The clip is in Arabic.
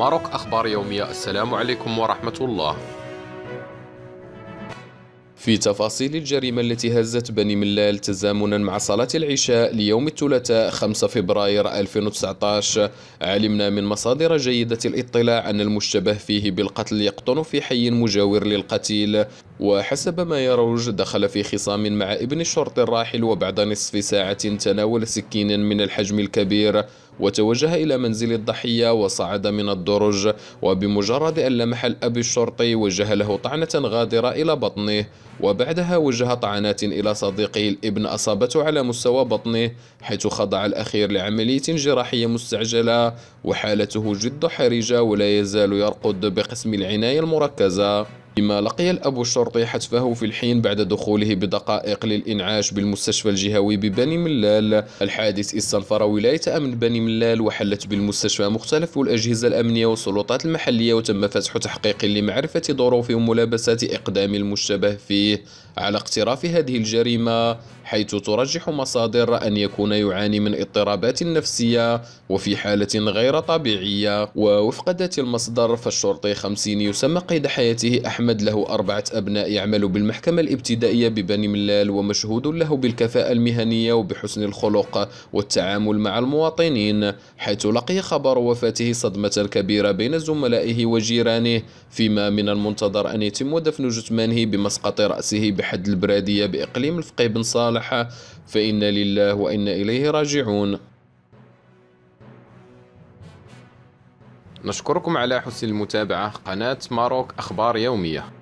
ماروك أخبار يومية السلام عليكم ورحمة الله في تفاصيل الجريمة التي هزت بني ملال تزامنا مع صلاة العشاء ليوم الثلاثاء 5 فبراير 2019 علمنا من مصادر جيدة الاطلاع أن المشتبه فيه بالقتل يقطن في حي مجاور للقتيل وحسب ما يروج دخل في خصام مع ابن الشرطي الراحل وبعد نصف ساعة تناول سكينا من الحجم الكبير وتوجه إلى منزل الضحية وصعد من الدرج وبمجرد أن لمح الأب الشرطي وجه له طعنة غادرة إلى بطنه وبعدها وجه طعنات إلى صديقه الابن أصابته على مستوى بطنه حيث خضع الأخير لعملية جراحية مستعجلة وحالته جد حرجة ولا يزال يرقد بقسم العناية المركزة لما لقي الأب الشرطي حتفه في الحين بعد دخوله بدقائق للإنعاش بالمستشفى الجهوي ببني ملال الحادث استنفر ولاية أمن بني ملال وحلت بالمستشفى مختلف الأجهزة الأمنية والسلطات المحلية وتم فتح تحقيق لمعرفة ظروف وملابسات إقدام المشتبه فيه على اقتراف هذه الجريمة حيث ترجح مصادر أن يكون يعاني من اضطرابات نفسية وفي حالة غير طبيعية ووفق ذات المصدر فالشرطي 50 يسمى قيد حياته أحمد له أربعة أبناء يعمل بالمحكمة الابتدائية ببني ملال ومشهود له بالكفاءة المهنية وبحسن الخلق والتعامل مع المواطنين حيث لقي خبر وفاته صدمة كبيرة بين زملائه وجيرانه فيما من المنتظر أن يتم دفن جثمانه بمسقط رأسه بحد البرادية بإقليم الفقي بن صالح أصلح فإن لله وإن إليه راجعون نشكركم على حسن المتابعة قناة ماروك أخبار يومية